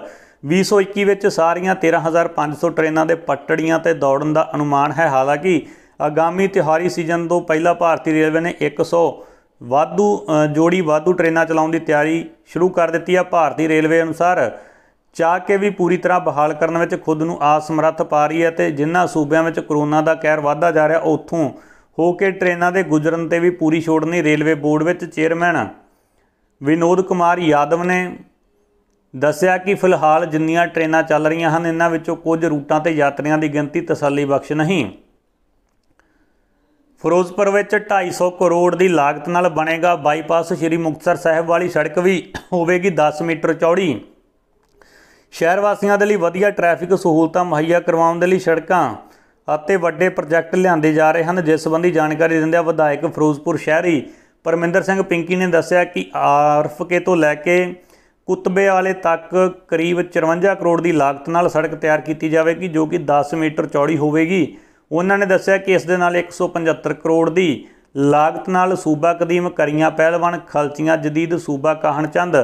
2021 ਵਿੱਚ ਸਾਰੀਆਂ 13500 ਟ੍ਰੇਨਾਂ ਦੇ ਪਟੜੀਆਂ ਤੇ ਦੌੜਨ ਦਾ ਅਨੁਮਾਨ ਹੈ ਹਾਲਾਂਕਿ ਆਗਾਮੀ ਤਿਹਾਰੀ ਸੀਜ਼ਨ ਤੋਂ ਪਹਿਲਾਂ ਭਾਰਤੀ ਰੇਲਵੇ ਨੇ 100 ਵਾਧੂ ਜੋੜੀ ਵਾਧੂ ਟ੍ਰੇਨਾਂ ਚਲਾਉਣ ਦੀ ਤਿਆਰੀ ਸ਼ੁਰੂ ਕਰ ਦਿੱਤੀ ਹੈ ਭਾਰਤੀ ਰੇਲਵੇ ਅਨੁਸਾਰ ਚਾਹ ਕੇ ਵੀ ਪੂਰੀ ਤਰ੍ਹਾਂ ਬਹਾਲ ਕਰਨ ਵਿੱਚ ਖੁਦ ਨੂੰ ਆਸਮਰੱਥ ਪਾ ਰਹੀ ਹੈ ਤੇ ਜਿਨ੍ਹਾਂ ਸੂਬਿਆਂ ਵਿੱਚ ਕਰੋਨਾ ਦਾ ਕਹਿਰ ਵਧਦਾ ਜਾ ਰਿਹਾ ਉੱਥੋਂ ਹੋ ਕੇ ਟ੍ਰੇਨਾਂ ਦੇ ਗੁਜ਼ਰਨ ਤੇ ਵੀ ਪੂਰੀ ਛੋੜ ਨਹੀਂ ਰੇਲਵੇ ਬੋਰਡ ਵਿੱਚ ਚੇਅਰਮੈਨ ਵਿਨੋਦ ਕੁਮਾਰ ਯਾਦਵ ਨੇ ਦੱਸਿਆ ਕਿ ਫਿਲਹਾਲ ਜਿੰਨੀਆਂ ਟ੍ਰੇਨਾਂ ਚੱਲ ਰਹੀਆਂ ਹਨ ਇਹਨਾਂ ਵਿੱਚੋਂ ਕੁਝ ਰੂਟਾਂ ਤੇ ਯਾਤਰੀਆਂ ਦੀ ਗਿਣਤੀ ਤਸੱਲੀ ਬਖਸ਼ ਨਹੀਂ ਫਿਰੋਜ਼ਪੁਰ ਵਿੱਚ 250 ਕਰੋੜ ਦੀ ਲਾਗਤ ਨਾਲ ਬਣੇਗਾ ਬਾਈਪਾਸ ਸ਼੍ਰੀ ਮੁਕਤਸਰ ਸਾਹਿਬ ਵਾਲੀ ਸੜਕ ਵੀ ਹੋਵੇਗੀ 10 ਮੀਟਰ ਚੌੜੀ ਸ਼ਹਿਰ ਵਾਸੀਆਂ ਦੇ ਲਈ ਵਧੀਆ ਟ੍ਰੈਫਿਕ ਸਹੂਲਤਾਂ ਮੁਹੱਈਆ ਕਰਵਾਉਣ ਦੇ ਲਈ ਸੜਕਾਂ ਅਤੇ ਵੱਡੇ ਪ੍ਰੋਜੈਕਟ ਲਿਆਂਦੇ ਜਾ ਰਹੇ ਹਨ ਜਿਸ ਸੰਬੰਧੀ ਜਾਣਕਾਰੀ ਦਿੰਦਿਆਂ ਵਿਧਾਇਕ ਫਿਰੋਜ਼ਪੁਰ ਸ਼ਹਿਰੀ ਪਰਮਿੰਦਰ ਸਿੰਘ ਪਿੰਕੀ ਨੇ ਦੱਸਿਆ ਕਿ ਆਰਫਕੇ ਤੋਂ ਲੈ ਕੇ ਉਤਬੇ ਵਾਲੇ ਤੱਕ ਕਰੀਬ 54 ਕਰੋੜ ਦੀ ਲਾਗਤ ਨਾਲ ਸੜਕ ਤਿਆਰ ਕੀਤੀ ਜਾਵੇਗੀ ਜੋ ਕਿ 10 ਮੀਟਰ ਚੌੜੀ ਹੋਵੇਗੀ ਉਹਨਾਂ ਨੇ ਦੱਸਿਆ ਕਿ ਇਸ ਦੇ ਨਾਲ 175 ਕਰੋੜ ਦੀ ਲਾਗਤ ਨਾਲ ਸੂਬਾ ਕਦੀਮ ਕਰੀਆਂ ਪਹਿਲਵਾਨ ਖਲਚੀਆਂ ਜਦੀਦ ਸੂਬਾ ਕਾਹਣਚੰਦ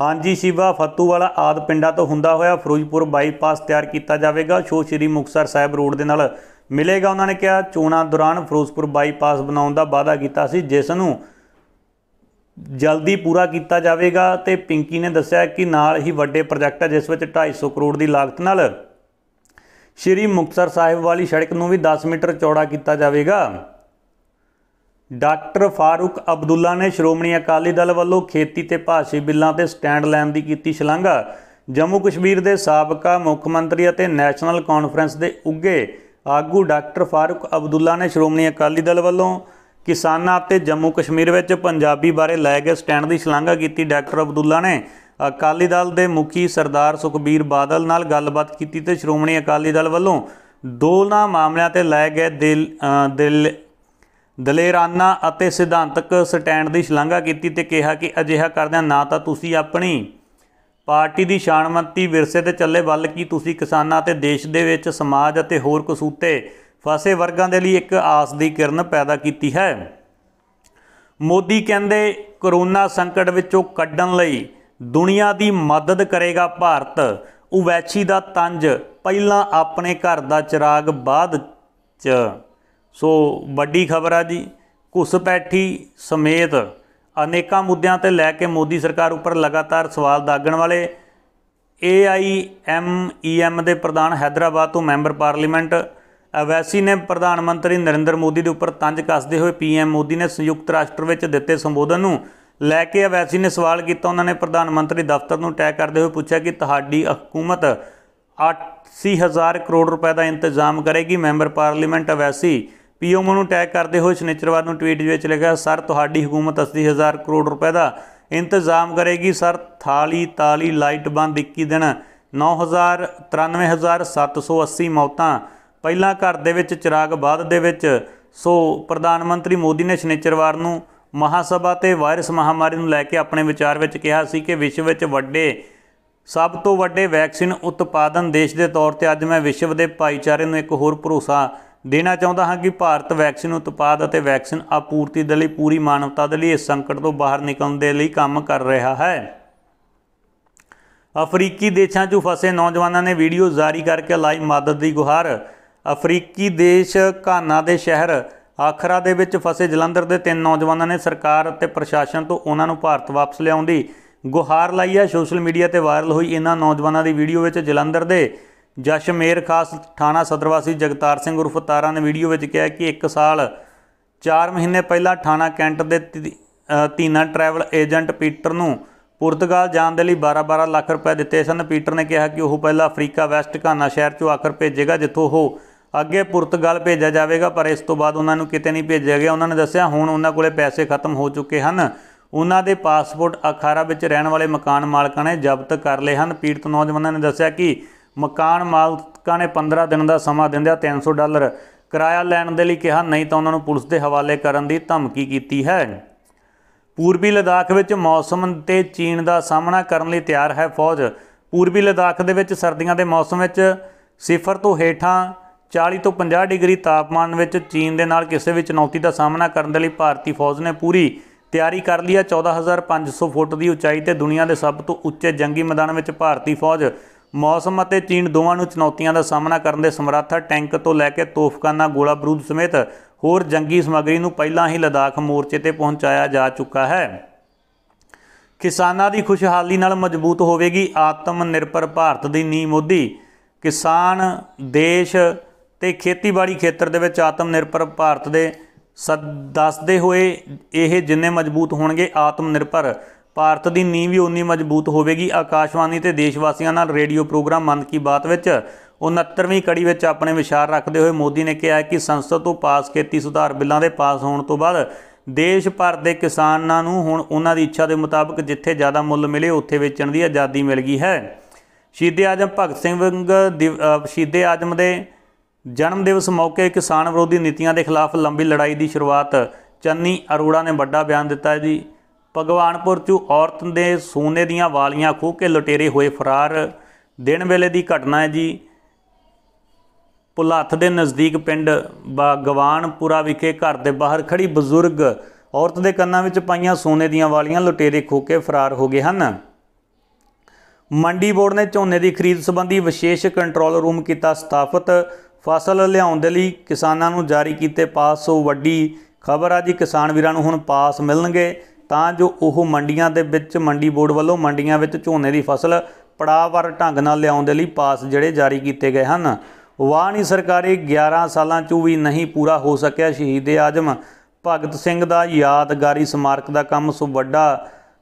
ਹਾਂਜੀ ਸ਼ਿਵਾ ਫੱਤੂ ਵਾਲਾ ਆਦ ਪਿੰਡਾਂ ਤੋਂ ਹੁੰਦਾ ਹੋਇਆ ਫਰੂਜਪੁਰ ਬਾਈਪਾਸ ਤਿਆਰ ਕੀਤਾ ਜਾਵੇਗਾ ਸ਼ੋ ਸ਼੍ਰੀ ਮੁਕਸਰ ਸਾਹਿਬ ਰੋਡ ਦੇ ਨਾਲ ਮਿਲੇਗਾ ਉਹਨਾਂ ਨੇ ਕਿਹਾ ਚੋਣਾਂ ਦੌਰਾਨ ਫਰੂਜਪੁਰ ਬਾਈਪਾਸ ਬਣਾਉਣ ਦਾ ਵਾਅਦਾ ਕੀਤਾ ਸੀ ਜਿਸ ਨੂੰ ਜਲਦੀ ਪੂਰਾ ਕੀਤਾ ਜਾਵੇਗਾ ਤੇ ਪਿੰਕੀ ਨੇ ਦੱਸਿਆ ਕਿ ਨਾਲ ਹੀ ਵੱਡੇ ਪ੍ਰੋਜੈਕਟ ਹੈ ਜਿਸ ਵਿੱਚ 250 ਕਰੋੜ ਦੀ ਲਾਗਤ ਨਾਲ ਸ਼੍ਰੀ ਮੁਕਤਸਰ ਸਾਹਿਬ ਵਾਲੀ ਸੜਕ ਨੂੰ ਵੀ 10 ਮੀਟਰ ਚੌੜਾ ਕੀਤਾ ਜਾਵੇਗਾ ਡਾਕਟਰ ਫਾਰੂਕ ਅਬਦੁੱਲਾ ਨੇ ਸ਼੍ਰੋਮਣੀ ਅਕਾਲੀ ਦਲ ਵੱਲੋਂ ਖੇਤੀ ਤੇ ਭਾਸ਼ੀ ਬਿੱਲਾਂ ਤੇ ਸਟੈਂਡ ਲੈਣ ਦੀ ਕੀਤੀ ਸ਼ਲਾਘਾ ਜੰਮੂ ਕਸ਼ਮੀਰ ਦੇ ਸਾਬਕਾ ਮੁੱਖ ਮੰਤਰੀ ਅਤੇ ਨੈਸ਼ਨਲ ਕਾਨਫਰੰਸ ਦੇ ਉੱਗੇ ਆਗੂ ਡਾਕਟਰ ਫਾਰੂਕ ਅਬਦੁੱਲਾ ਨੇ ਸ਼੍ਰੋਮਣੀ ਅਕਾਲੀ ਦਲ ਵੱਲੋਂ ਕਿਸਾਨਾਂ ਅਤੇ ਜੰਮੂ ਕਸ਼ਮੀਰ ਵਿੱਚ ਪੰਜਾਬੀ ਬਾਰੇ ਲੈ ਕੇ ਸਟੈਂਡ ਦੀ ਸ਼ਲਾਘਾ ਕੀਤੀ ਡਾਕਟਰ ਅਬਦੁੱਲਾ ਨੇ ਅਕਾਲੀ ਦਲ ਦੇ ਮੁਖੀ ਸਰਦਾਰ ਸੁਖਬੀਰ ਬਾਦਲ ਨਾਲ ਗੱਲਬਾਤ ਕੀਤੀ ਤੇ ਸ਼੍ਰੋਮਣੀ ਅਕਾਲੀ ਦਲ ਵੱਲੋਂ ਦੋਨਾਂ ਮਾਮਲਿਆਂ ਤੇ ਲੈ ਗਏ ਦਿਲ ਦਲੇਰਾਨਾ ਅਤੇ ਸਿਧਾਂਤਕ ਸਟੈਂਡ ਦੀ ਸ਼ਲਾਘਾ ਕੀਤੀ ਤੇ ਕਿਹਾ ਕਿ ਅਜਿਹਾ ਕਰਦਿਆਂ ਨਾ ਤਾਂ ਤੁਸੀਂ ਆਪਣੀ ਪਾਰਟੀ ਦੀ ਸ਼ਾਨਮੰਤੀ ਵਿਰਸੇ ਤੇ ਚੱਲੇ ਵੱਲ ਕੀ ਤੁਸੀਂ ਕਿਸਾਨਾਂ ਤੇ ਦੇਸ਼ ਦੇ ਵਿੱਚ ਸਮਾਜ ਅਤੇ ਹੋਰ ਕਸੂਤੇ ਫਸੇ ਵਰਗਾਂ ਦੇ ਲਈ ਇੱਕ ਆਸ ਦੀ ਕਿਰਨ ਪੈਦਾ ਕੀਤੀ ਹੈ ਮੋਦੀ ਕਹਿੰਦੇ ਕਰੋਨਾ ਸੰਕਟ ਵਿੱਚੋਂ ਕੱਢਣ ਲਈ ਦੁਨੀਆ ਦੀ ਮਦਦ ਕਰੇਗਾ ਭਾਰਤ ਉਵੈਚੀ ਦਾ ਤੰਜ ਪਹਿਲਾਂ ਆਪਣੇ ਘਰ ਦਾ ਚਿਰਾਗ ਬਾਅਦ ਚ ਸੋ ਵੱਡੀ ਖਬਰ ਆ ਜੀ ਕੁਸ ਪੈਠੀ ਸਮੇਤ ਅਨੇਕਾਂ ਮੁੱਦਿਆਂ ਤੇ ਲੈ ਕੇ ਮੋਦੀ ਸਰਕਾਰ ਉੱਪਰ ਲਗਾਤਾਰ ਸਵਾਲ ਦਾਗਣ ਵਾਲੇ AIMEM ਦੇ ਪ੍ਰਧਾਨ ਹైదరాబాద్ ਤੋਂ ਮੈਂਬਰ ਪਾਰਲੀਮੈਂਟ ਅਵੈਸੀ ਨੇ ਪ੍ਰਧਾਨ ਮੰਤਰੀ ਨਰਿੰਦਰ ਮੋਦੀ ਦੇ ਉੱਪਰ ਤੰਜ ਕੱਸਦੇ ਹੋਏ ਪੀਐਮ ਮੋਦੀ ਨੇ ਸੰਯੁਕਤ ਰਾਸ਼ਟਰ ਵਿੱਚ ਦਿੱਤੇ ਸੰਬੋਧਨ ਨੂੰ ਲੈ ਕੇ ਅਵੈਸੀ ਨੇ ਸਵਾਲ ਕੀਤਾ ਉਹਨਾਂ ਨੇ ਪ੍ਰਧਾਨ ਮੰਤਰੀ ਦਫ਼ਤਰ ਨੂੰ ਟੈਗ ਕਰਦੇ ਹੋਏ ਪੁੱਛਿਆ ਕਿ ਤੁਹਾਡੀ ਹਕੂਮਤ 80000 ਕਰੋੜ ਰੁਪਏ ਦਾ ਇੰਤਜ਼ਾਮ ਕਰੇਗੀ ਮੈਂਬਰ ਪਾਰਲੀਮੈਂਟ ਅਵੈਸੀ ਪੀਐਮ ਨੂੰ ਟੈਗ ਕਰਦੇ ਹੋਏ ਸ਼ਨੀਚਰਵਾਰ ਨੂੰ ਟਵੀਟ ਵਿੱਚ ਲਿਖਿਆ ਸਰ ਤੁਹਾਡੀ ਹਕੂਮਤ 80000 ਕਰੋੜ ਰੁਪਏ ਦਾ ਇੰਤਜ਼ਾਮ ਕਰੇਗੀ ਸਰ ਥਾਲੀ ਤਾਲੀ ਲਾਈਟ ਬੰਦ 21 ਦਿਨ 93780 ਮੌਤਾਂ ਪਹਿਲਾਂ ਘਰ ਦੇ ਵਿੱਚ ਚਿਰਾਗ ਬਾਦ ਦੇ ਵਿੱਚ ਸੋ ਪ੍ਰਧਾਨ ਮੰਤਰੀ ਮੋਦੀ ਨੇ ਸ਼ਨੀਚਰਵਾਰ ਨੂੰ ਮਹਾਸਭਾ ਤੇ ਵਾਇਰਸ ਮਹਾਮਾਰੀ ਨੂੰ ਲੈ ਕੇ ਆਪਣੇ ਵਿਚਾਰ ਵਿੱਚ ਕਿਹਾ ਸੀ ਕਿ ਵਿਸ਼ਵ ਵਿੱਚ ਵੱਡੇ ਸਭ ਤੋਂ ਵੱਡੇ ਵੈਕਸੀਨ ਉਤਪਾਦਨ ਦੇਸ਼ ਦੇ ਤੌਰ ਤੇ ਅੱਜ ਮੈਂ ਵਿਸ਼ਵ ਦੇ ਭਾਈਚਾਰੇ ਨੂੰ ਇੱਕ ਹੋਰ ਭਰੋਸਾ ਦੇਣਾ ਚਾਹੁੰਦਾ ਹਾਂ ਕਿ ਭਾਰਤ ਵੈਕਸੀਨ ਉਤਪਾਦ ਅਤੇ ਵੈਕਸੀਨ ਆਪੂਰਤੀ ਦੇ ਲਈ ਪੂਰੀ ਮਾਨਵਤਾ ਦੇ ਲਈ ਇਸ ਸੰਕਟ ਤੋਂ ਬਾਹਰ ਨਿਕਲਣ ਦੇ ਲਈ ਕੰਮ ਕਰ ਰਿਹਾ ਹੈ ਅਫਰੀਕੀ ਦੇਸ਼ਾਂ 'ਚ ਫਸੇ ਨੌਜਵਾਨਾਂ ਨੇ ਵੀਡੀਓ ਜਾਰੀ ਕਰਕੇ ਲਾਈਵ ਮਦਦ ਦੀ ਗੁਹਾਰ ਅਫਰੀਕੀ ਦੇਸ਼ ਘਾਨਾ ਦੇ ਸ਼ਹਿਰ ਆਖਰਾ ਦੇ ਵਿੱਚ ਫਸੇ ਜਲੰਧਰ ਦੇ ਤਿੰਨ ਨੌਜਵਾਨਾਂ ਨੇ ਸਰਕਾਰ ਅਤੇ ਪ੍ਰਸ਼ਾਸਨ ਤੋਂ ਉਹਨਾਂ ਨੂੰ ਭਾਰਤ ਵਾਪਸ ਲਿਆਉਣ ਦੀ ਗੁਹਾਰ ਲਾਈ ਹੈ ਸੋਸ਼ਲ ਮੀਡੀਆ ਤੇ ਵਾਇਰਲ ਹੋਈ ਇਹਨਾਂ ਨੌਜਵਾਨਾਂ ਦੀ ਵੀਡੀਓ ਵਿੱਚ ਜਲੰਧਰ ਦੇ ਜਸ਼ਮੇਰ ਖਾਸ ਥਾਣਾ ਸਦਰਵਾਸੀ ਜਗਤਾਰ ਸਿੰਘ ਉਰਫ ਤਾਰਾ ਨੇ ਵੀਡੀਓ ਵਿੱਚ ਕਿਹਾ ਕਿ 1 ਸਾਲ 4 ਮਹੀਨੇ ਪਹਿਲਾਂ ਥਾਣਾ ਕੈਂਟ ਦੇ ਤੀਨਾ ਟਰੈਵਲ ਏਜੰਟ ਪੀਟਰ ਨੂੰ ਪੁਰਤਗਾਲ ਜਾਣ ਦੇ ਲਈ 12-12 ਲੱਖ ਰੁਪਏ ਦਿੱਤੇ ਸਨ ਪੀਟਰ ਨੇ ਕਿਹਾ ਕਿ ਉਹ ਪਹਿਲਾਂ ਅਫਰੀਕਾ ਵੈਸਟ ਘਾਨਾ ਸ਼ਹਿਰ 'ਚੋਂ ਆਖਰ ਭੇਜੇਗਾ ਜਿੱਥੋਂ ਉਹ ਅੱਗੇ ਪੁਰਤਗਾਲ ਭੇਜਿਆ ਜਾਵੇਗਾ ਪਰ ਇਸ ਤੋਂ ਬਾਅਦ ਉਹਨਾਂ ਨੂੰ ਕਿਤੇ ਨਹੀਂ ਭੇਜਿਆ ਗਿਆ ਉਹਨਾਂ ਨੇ ਦੱਸਿਆ ਹੁਣ ਉਹਨਾਂ ਕੋਲੇ ਪੈਸੇ ਖਤਮ ਹੋ ਚੁੱਕੇ ਹਨ ਉਹਨਾਂ ਦੇ ਪਾਸਪੋਰਟ ਅਖਾਰਾ ਵਿੱਚ ਰਹਿਣ ਵਾਲੇ ਮਕਾਨ ਮਾਲਕਾਂ ਨੇ ਜ਼ਬਤ ਕਰ ਲਏ ਹਨ ਪੀੜਤ ਨੌਜਵਾਨਾਂ ਨੇ ਦੱਸਿਆ ਕਿ ਮਕਾਨ ਮਾਲਕਾਂ ਨੇ 15 ਦਿਨ ਦਾ ਸਮਾਂ ਦਿੰਦਿਆਂ 300 ਡਾਲਰ ਕਿਰਾਇਆ ਲੈਣ ਦੇ ਲਈ ਕਿਹਾ ਨਹੀਂ ਤਾਂ ਉਹਨਾਂ ਨੂੰ ਪੁਲਿਸ ਦੇ ਹਵਾਲੇ ਕਰਨ ਦੀ ਧਮਕੀ ਕੀਤੀ ਹੈ ਪੂਰਬੀ ਲਦਾਖ ਵਿੱਚ ਮੌਸਮ ਤੇ ਚੀਨ ਦਾ ਸਾਹਮਣਾ ਕਰਨ ਲਈ ਤਿਆਰ ਹੈ ਫੌਜ ਪੂਰਬੀ ਲਦਾਖ ਦੇ ਵਿੱਚ ਸਰਦੀਆਂ ਦੇ ਮੌਸਮ ਵਿੱਚ ਸਿਫਰ ਤੋਂ ਹੇਠਾਂ 40 ਤੋਂ 50 ਡਿਗਰੀ ਤਾਪਮਾਨ ਵਿੱਚ ਚੀਨ ਦੇ ਨਾਲ ਕਿਸੇ ਵੀ ਚੁਣੌਤੀ ਦਾ ਸਾਹਮਣਾ ਕਰਨ ਦੇ ਲਈ ਭਾਰਤੀ ਫੌਜ ਨੇ ਪੂਰੀ ਤਿਆਰੀ ਕਰ ਲਈ ਹੈ 14500 ਫੁੱਟ ਦੀ ਉਚਾਈ ਤੇ ਦੁਨੀਆ ਦੇ ਸਭ ਤੋਂ ਉੱਚੇ ਜੰਗੀ ਮੈਦਾਨ ਵਿੱਚ ਭਾਰਤੀ ਫੌਜ ਮੌਸਮ ਅਤੇ ਚੀਨ ਦੋਵਾਂ ਨੂੰ ਚੁਣੌਤੀਆਂ ਦਾ ਸਾਹਮਣਾ ਕਰਨ ਦੇ ਸਮਰੱਥ ਟੈਂਕ ਤੋਂ ਲੈ ਕੇ ਤੋਫਕਾਨਾ ਗੋਲਾ ਬਰੂਦ ਸਮੇਤ ਹੋਰ ਜੰਗੀ ਸਮੱਗਰੀ ਨੂੰ ਪਹਿਲਾਂ ਹੀ ਲਦਾਖ ਮੋਰਚੇ ਤੇ ਪਹੁੰਚਾਇਆ ਜਾ ਚੁੱਕਾ ਹੈ ਕਿਸਾਨਾਂ ਦੀ ਖੁਸ਼ਹਾਲੀ ਨਾਲ ਮਜ਼ਬੂਤ ਹੋਵੇਗੀ ਆਤਮ ਨਿਰਭਰ ਭਾਰਤ ਦੀ ਨੀਂਹ ਮੋਦੀ ਕਿਸਾਨ ਦੇਸ਼ ਤੇ ਖੇਤੀਬਾੜੀ ਖੇਤਰ ਦੇ ਵਿੱਚ ਆਤਮ ਨਿਰਭਰ ਭਾਰਤ ਦੇ ਦੱਸਦੇ ਹੋਏ ਇਹ ਜਿੰਨੇ ਮਜ਼ਬੂਤ ਹੋਣਗੇ ਆਤਮ ਨਿਰਭਰ ਭਾਰਤ ਦੀ ਨੀਂਹ ਵੀ ਉਨੀ ਮਜ਼ਬੂਤ ਹੋਵੇਗੀ ਆਕਾਸ਼ਵਾਣੀ ਤੇ ਦੇਸ਼ ਵਾਸੀਆਂ ਨਾਲ ਰੇਡੀਓ ਪ੍ਰੋਗਰਾਮ ਮਨ ਕੀ ਬਾਤ ਵਿੱਚ 69ਵੀਂ ਕੜੀ ਵਿੱਚ ਆਪਣੇ ਵਿਚਾਰ ਰੱਖਦੇ ਹੋਏ ਮੋਦੀ ਨੇ ਕਿਹਾ ਕਿ ਸੰਸਦ ਤੋਂ ਪਾਸ ਖੇਤੀ ਸੁਧਾਰ ਬਿੱਲਾਂ ਦੇ ਪਾਸ ਹੋਣ ਤੋਂ ਬਾਅਦ ਦੇਸ਼ ਭਰ ਦੇ ਕਿਸਾਨਾਂ ਨੂੰ ਹੁਣ ਉਹਨਾਂ ਦੀ ਇੱਛਾ ਦੇ ਮੁਤਾਬਕ ਜਿੱਥੇ ਜ਼ਿਆਦਾ ਮੁੱਲ ਮਿਲੇ ਉੱਥੇ ਵੇਚਣ ਦੀ ਆਜ਼ਾਦੀ ਮਿਲ ਗਈ ਹੈ ਸ਼ਹੀਦ ਆਜਮ ਭਗਤ ਸਿੰਘ ਸ਼ਹੀਦ ਆਜਮ ਦੇ ਜਨਮ ਦਿਵਸ ਮੌਕੇ ਕਿਸਾਨ ਵਿਰੋਧੀ ਨੀਤੀਆਂ ਦੇ ਖਿਲਾਫ ਲੰਬੀ ਲੜਾਈ ਦੀ ਸ਼ੁਰੂਆਤ ਚੰਨੀ ਅਰੋੜਾ ਨੇ ਵੱਡਾ ਬਿਆਨ ਦਿੱਤਾ ਹੈ ਜੀ ਭਗਵਾਨਪੁਰ 'ਚ ਔਰਤ ਦੇ ਸੋਨੇ ਦੀਆਂ ਵਾਲੀਆਂ ਖੋਹ ਕੇ ਲੁਟੇਰੇ ਹੋਏ ਫਰਾਰ ਦਿਨ ਵੇਲੇ ਦੀ ਘਟਨਾ ਹੈ ਜੀ ਪੁਲਾਥ ਦੇ ਨਜ਼ਦੀਕ ਪਿੰਡ ਬਾਗਵਾਨਪੁਰਾ ਵਿਖੇ ਘਰ ਦੇ ਬਾਹਰ ਖੜੀ ਬਜ਼ੁਰਗ ਔਰਤ ਦੇ ਕੰਨਾਂ ਵਿੱਚ ਪਾਈਆਂ ਸੋਨੇ ਦੀਆਂ ਵਾਲੀਆਂ ਲੁਟੇਰੇ ਖੋਹ ਕੇ ਫਰਾਰ ਹੋ ਗਏ ਹਨ ਮੰਡੀ ਬੋਰਡ ਨੇ ਝੋਨੇ ਦੀ ਖਰੀਦ ਸੰਬੰਧੀ ਵਿਸ਼ੇਸ਼ ਕੰਟਰੋਲ ਰੂਮ ਕੀਤਾ ਸਥਾਪਿਤ ਫਸਲ ਲਿਆਉਣ ਦੇ ਲਈ ਕਿਸਾਨਾਂ ਨੂੰ ਜਾਰੀ ਕੀਤੇ ਪਾਸ ਤੋਂ ਵੱਡੀ ਖਬਰ ਆ ਜੀ ਕਿਸਾਨ ਵੀਰਾਂ ਨੂੰ ਹੁਣ ਪਾਸ ਮਿਲਣਗੇ ਤਾਂ ਜੋ ਉਹ ਮੰਡੀਆਂ ਦੇ ਵਿੱਚ ਮੰਡੀ ਬੋਰਡ ਵੱਲੋਂ ਮੰਡੀਆਂ ਵਿੱਚ ਝੋਨੇ ਦੀ ਫਸਲ ਪੜਾਵਰ ਢੰਗ ਨਾਲ ਲਿਆਉਣ ਦੇ ਲਈ ਪਾਸ ਜਿਹੜੇ ਜਾਰੀ ਕੀਤੇ ਗਏ ਹਨ ਵਾਣੀ ਸਰਕਾਰੀ 11 ਸਾਲਾਂ ਚੋਂ ਵੀ ਨਹੀਂ ਪੂਰਾ ਹੋ ਸਕਿਆ ਸ਼ਹੀਦ ਆਜਮ ਭਗਤ ਸਿੰਘ ਦਾ ਯਾਦਗਾਰੀ ਸਮਾਰਕ ਦਾ ਕੰਮ ਸੋ ਵੱਡਾ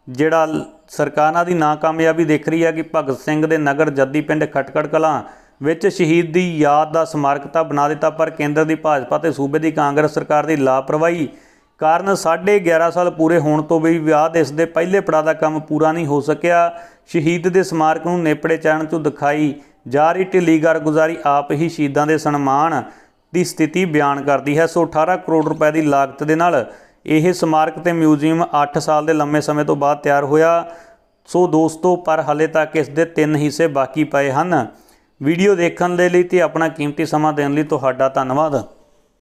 ਜਿਹੜਾ ਸਰਕਾਰਾਂ ਦੀ ਨਾਕਾਮਯਾਬੀ ਦੇਖ ਰਹੀ ਹੈ ਕਿ ਭਗਤ ਸਿੰਘ ਦੇ ਨਗਰ ਜੱਦੀ ਪਿੰਡ ਖਟਕੜ ਕਲਾਂ ਵਿੱਚ ਸ਼ਹੀਦ ਦੀ ਯਾਦ ਦਾ ਸਮਾਰਕ ਤਾਂ ਬਣਾ ਦਿੱਤਾ ਪਰ ਕੇਂਦਰ ਦੀ ਭਾਜਪਾ ਤੇ ਸੂਬੇ ਦੀ ਕਾਂਗਰਸ ਸਰਕਾਰ ਦੀ ਲਾਪਰਵਾਹੀ ਕਾਰਨ 11.5 ਸਾਲ ਪੂਰੇ ਹੋਣ ਤੋਂ ਵੀ ਵਿਆਹ ਦੇ ਇਸ ਦੇ ਪਹਿਲੇ ਪੜਾਅ ਦਾ ਕੰਮ ਪੂਰਾ ਨਹੀਂ ਹੋ ਸਕਿਆ ਸ਼ਹੀਦ ਦੇ ਸਮਾਰਕ ਨੂੰ ਨੇਪੜੇ ਚਾੜਨ ਤੋਂ ਦਿਖਾਈ ਜਾ ਰਹੀ ਢਿੱਲੀ ਗੁਜ਼ਾਰੀ ਆਪ ਹੀ ਸ਼ਹੀਦਾਂ ਦੇ ਸਨਮਾਨ ਦੀ ਸਥਿਤੀ ਬਿਆਨ ਕਰਦੀ ਹੈ ਸੋ 18 ਕਰੋੜ ਰੁਪਏ ਦੀ ਲਾਗਤ ਦੇ ਨਾਲ ਇਹ ਸਮਾਰਕ ਤੇ ਮਿਊਜ਼ੀਅਮ 8 ਸਾਲ ਦੇ ਲੰਮੇ ਸਮੇਂ ਤੋਂ ਬਾਅਦ ਤਿਆਰ ਹੋਇਆ ਸੋ ਦੋਸਤੋ ਪਰ ਹਲੇ ਤੱਕ ਇਸ ਦੇ ਤਿੰਨ ਹਿੱਸੇ ਬਾਕੀ ਪਏ ਹਨ ਵੀਡੀਓ ਦੇਖਣ ਦੇ ਲਈ ਤੇ ਆਪਣਾ ਕੀਮਤੀ ਸਮਾਂ ਦੇਣ ਲਈ ਤੁਹਾਡਾ ਧੰਨਵਾਦ